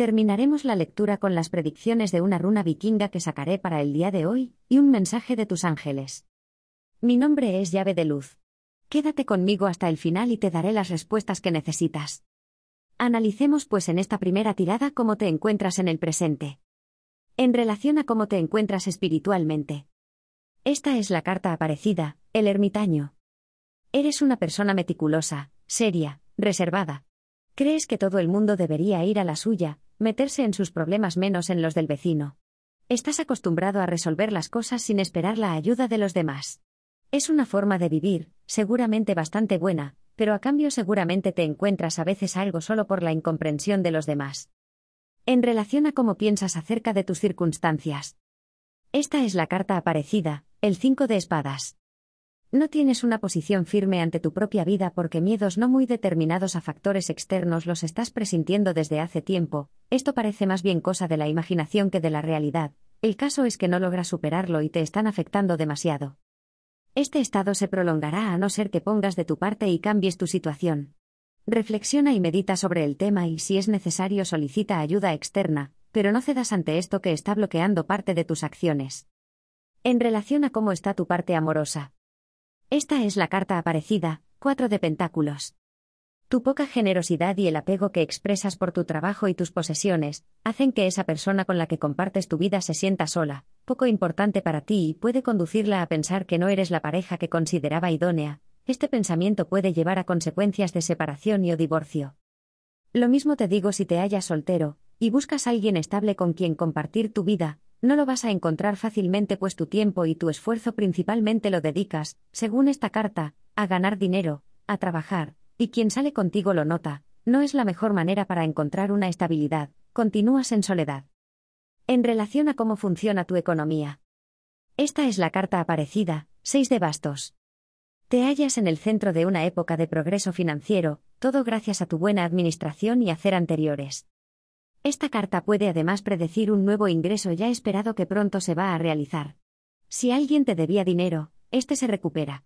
Terminaremos la lectura con las predicciones de una runa vikinga que sacaré para el día de hoy, y un mensaje de tus ángeles. Mi nombre es llave de luz. Quédate conmigo hasta el final y te daré las respuestas que necesitas. Analicemos pues en esta primera tirada cómo te encuentras en el presente. En relación a cómo te encuentras espiritualmente. Esta es la carta aparecida, el ermitaño. Eres una persona meticulosa, seria, reservada. Crees que todo el mundo debería ir a la suya, meterse en sus problemas menos en los del vecino. Estás acostumbrado a resolver las cosas sin esperar la ayuda de los demás. Es una forma de vivir, seguramente bastante buena, pero a cambio seguramente te encuentras a veces algo solo por la incomprensión de los demás. En relación a cómo piensas acerca de tus circunstancias. Esta es la carta aparecida, el 5 de espadas. No tienes una posición firme ante tu propia vida porque miedos no muy determinados a factores externos los estás presintiendo desde hace tiempo, esto parece más bien cosa de la imaginación que de la realidad, el caso es que no logras superarlo y te están afectando demasiado. Este estado se prolongará a no ser que pongas de tu parte y cambies tu situación. Reflexiona y medita sobre el tema y si es necesario solicita ayuda externa, pero no cedas ante esto que está bloqueando parte de tus acciones. En relación a cómo está tu parte amorosa, esta es la carta aparecida, cuatro de pentáculos. Tu poca generosidad y el apego que expresas por tu trabajo y tus posesiones, hacen que esa persona con la que compartes tu vida se sienta sola, poco importante para ti y puede conducirla a pensar que no eres la pareja que consideraba idónea. Este pensamiento puede llevar a consecuencias de separación y o divorcio. Lo mismo te digo si te hallas soltero, y buscas alguien estable con quien compartir tu vida, no lo vas a encontrar fácilmente pues tu tiempo y tu esfuerzo principalmente lo dedicas, según esta carta, a ganar dinero, a trabajar, y quien sale contigo lo nota, no es la mejor manera para encontrar una estabilidad, continúas en soledad. En relación a cómo funciona tu economía. Esta es la carta aparecida, 6 de bastos. Te hallas en el centro de una época de progreso financiero, todo gracias a tu buena administración y hacer anteriores. Esta carta puede además predecir un nuevo ingreso ya esperado que pronto se va a realizar. Si alguien te debía dinero, este se recupera.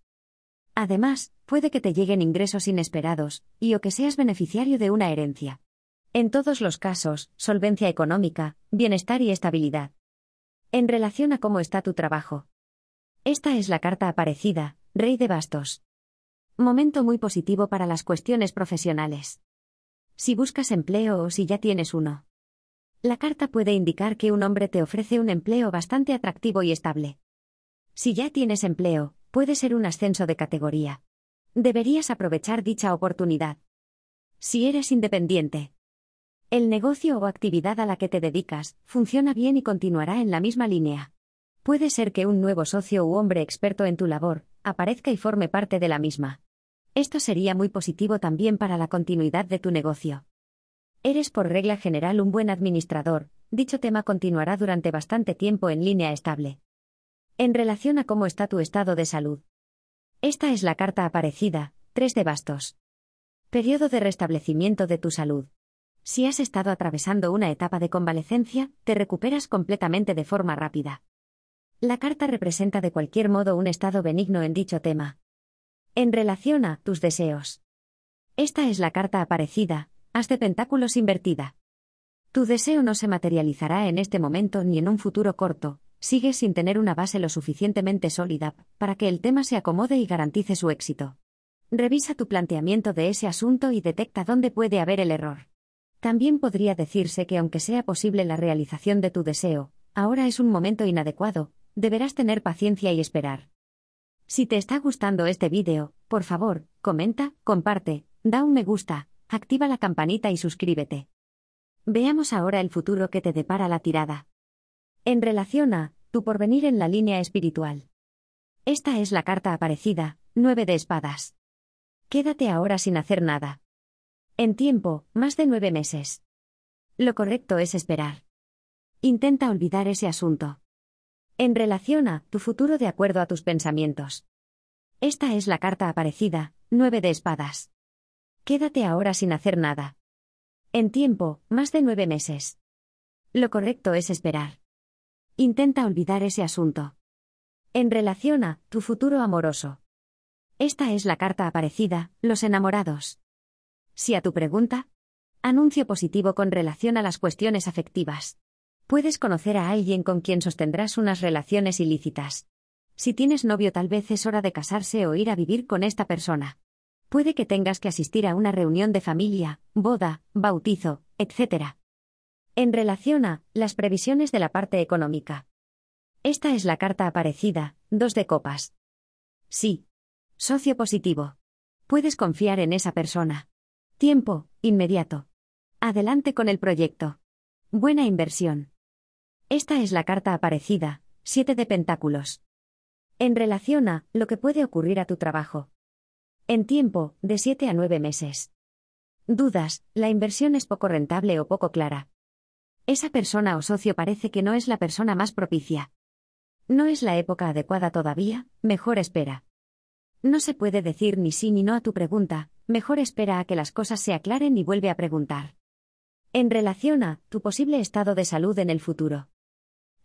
Además, puede que te lleguen ingresos inesperados, y o que seas beneficiario de una herencia. En todos los casos, solvencia económica, bienestar y estabilidad. En relación a cómo está tu trabajo. Esta es la carta aparecida, Rey de Bastos. Momento muy positivo para las cuestiones profesionales si buscas empleo o si ya tienes uno. La carta puede indicar que un hombre te ofrece un empleo bastante atractivo y estable. Si ya tienes empleo, puede ser un ascenso de categoría. Deberías aprovechar dicha oportunidad. Si eres independiente, el negocio o actividad a la que te dedicas funciona bien y continuará en la misma línea. Puede ser que un nuevo socio u hombre experto en tu labor aparezca y forme parte de la misma. Esto sería muy positivo también para la continuidad de tu negocio. Eres por regla general un buen administrador, dicho tema continuará durante bastante tiempo en línea estable. En relación a cómo está tu estado de salud. Esta es la carta aparecida, 3 de bastos. Periodo de restablecimiento de tu salud. Si has estado atravesando una etapa de convalecencia, te recuperas completamente de forma rápida. La carta representa de cualquier modo un estado benigno en dicho tema. En relación a tus deseos. Esta es la carta aparecida, haz de pentáculos invertida. Tu deseo no se materializará en este momento ni en un futuro corto, sigue sin tener una base lo suficientemente sólida para que el tema se acomode y garantice su éxito. Revisa tu planteamiento de ese asunto y detecta dónde puede haber el error. También podría decirse que aunque sea posible la realización de tu deseo, ahora es un momento inadecuado, deberás tener paciencia y esperar. Si te está gustando este vídeo, por favor, comenta, comparte, da un me gusta, activa la campanita y suscríbete. Veamos ahora el futuro que te depara la tirada. En relación a, tu porvenir en la línea espiritual. Esta es la carta aparecida, 9 de espadas. Quédate ahora sin hacer nada. En tiempo, más de nueve meses. Lo correcto es esperar. Intenta olvidar ese asunto. En relación a tu futuro de acuerdo a tus pensamientos. Esta es la carta aparecida, nueve de espadas. Quédate ahora sin hacer nada. En tiempo, más de nueve meses. Lo correcto es esperar. Intenta olvidar ese asunto. En relación a tu futuro amoroso. Esta es la carta aparecida, los enamorados. Si a tu pregunta, anuncio positivo con relación a las cuestiones afectivas. Puedes conocer a alguien con quien sostendrás unas relaciones ilícitas. Si tienes novio tal vez es hora de casarse o ir a vivir con esta persona. Puede que tengas que asistir a una reunión de familia, boda, bautizo, etc. En relación a las previsiones de la parte económica. Esta es la carta aparecida, dos de copas. Sí. Socio positivo. Puedes confiar en esa persona. Tiempo, inmediato. Adelante con el proyecto. Buena inversión. Esta es la carta aparecida, 7 de Pentáculos. En relación a lo que puede ocurrir a tu trabajo. En tiempo, de 7 a 9 meses. Dudas, la inversión es poco rentable o poco clara. Esa persona o socio parece que no es la persona más propicia. No es la época adecuada todavía, mejor espera. No se puede decir ni sí ni no a tu pregunta, mejor espera a que las cosas se aclaren y vuelve a preguntar. En relación a tu posible estado de salud en el futuro.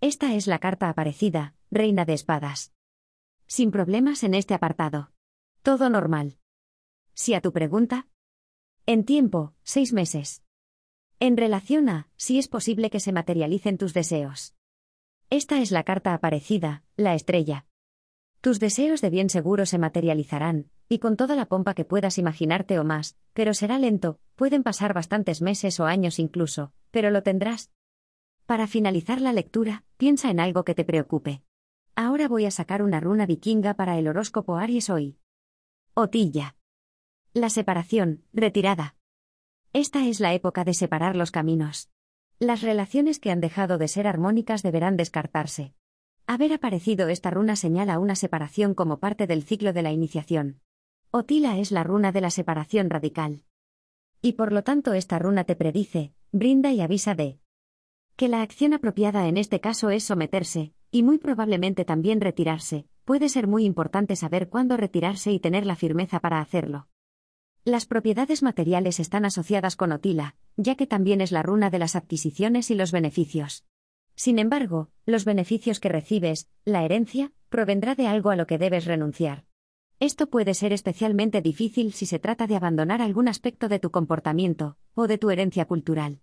Esta es la carta aparecida, Reina de Espadas. Sin problemas en este apartado. Todo normal. Si a tu pregunta. En tiempo, seis meses. En relación a, si es posible que se materialicen tus deseos. Esta es la carta aparecida, la estrella. Tus deseos de bien seguro se materializarán, y con toda la pompa que puedas imaginarte o más, pero será lento, pueden pasar bastantes meses o años incluso, pero lo tendrás. Para finalizar la lectura, piensa en algo que te preocupe. Ahora voy a sacar una runa vikinga para el horóscopo Aries hoy. Otilla. La separación, retirada. Esta es la época de separar los caminos. Las relaciones que han dejado de ser armónicas deberán descartarse. Haber aparecido esta runa señala una separación como parte del ciclo de la iniciación. Otila es la runa de la separación radical. Y por lo tanto esta runa te predice, brinda y avisa de que la acción apropiada en este caso es someterse, y muy probablemente también retirarse, puede ser muy importante saber cuándo retirarse y tener la firmeza para hacerlo. Las propiedades materiales están asociadas con Otila, ya que también es la runa de las adquisiciones y los beneficios. Sin embargo, los beneficios que recibes, la herencia, provendrá de algo a lo que debes renunciar. Esto puede ser especialmente difícil si se trata de abandonar algún aspecto de tu comportamiento, o de tu herencia cultural.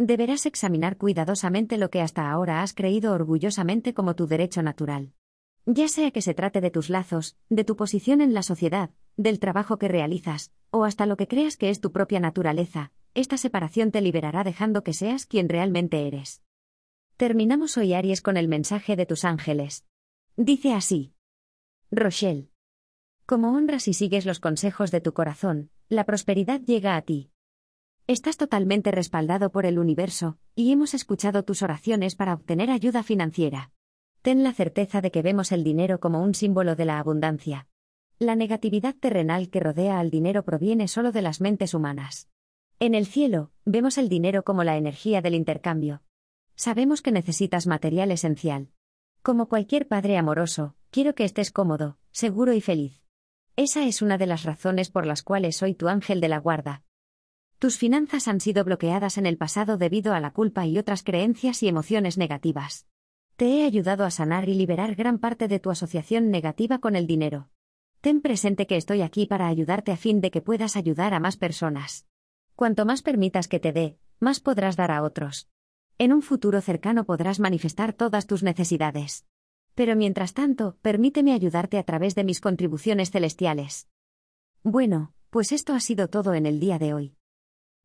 Deberás examinar cuidadosamente lo que hasta ahora has creído orgullosamente como tu derecho natural. Ya sea que se trate de tus lazos, de tu posición en la sociedad, del trabajo que realizas, o hasta lo que creas que es tu propia naturaleza, esta separación te liberará dejando que seas quien realmente eres. Terminamos hoy Aries con el mensaje de tus ángeles. Dice así. Rochelle. Como honras y sigues los consejos de tu corazón, la prosperidad llega a ti. Estás totalmente respaldado por el universo, y hemos escuchado tus oraciones para obtener ayuda financiera. Ten la certeza de que vemos el dinero como un símbolo de la abundancia. La negatividad terrenal que rodea al dinero proviene solo de las mentes humanas. En el cielo, vemos el dinero como la energía del intercambio. Sabemos que necesitas material esencial. Como cualquier padre amoroso, quiero que estés cómodo, seguro y feliz. Esa es una de las razones por las cuales soy tu ángel de la guarda, tus finanzas han sido bloqueadas en el pasado debido a la culpa y otras creencias y emociones negativas. Te he ayudado a sanar y liberar gran parte de tu asociación negativa con el dinero. Ten presente que estoy aquí para ayudarte a fin de que puedas ayudar a más personas. Cuanto más permitas que te dé, más podrás dar a otros. En un futuro cercano podrás manifestar todas tus necesidades. Pero mientras tanto, permíteme ayudarte a través de mis contribuciones celestiales. Bueno, pues esto ha sido todo en el día de hoy.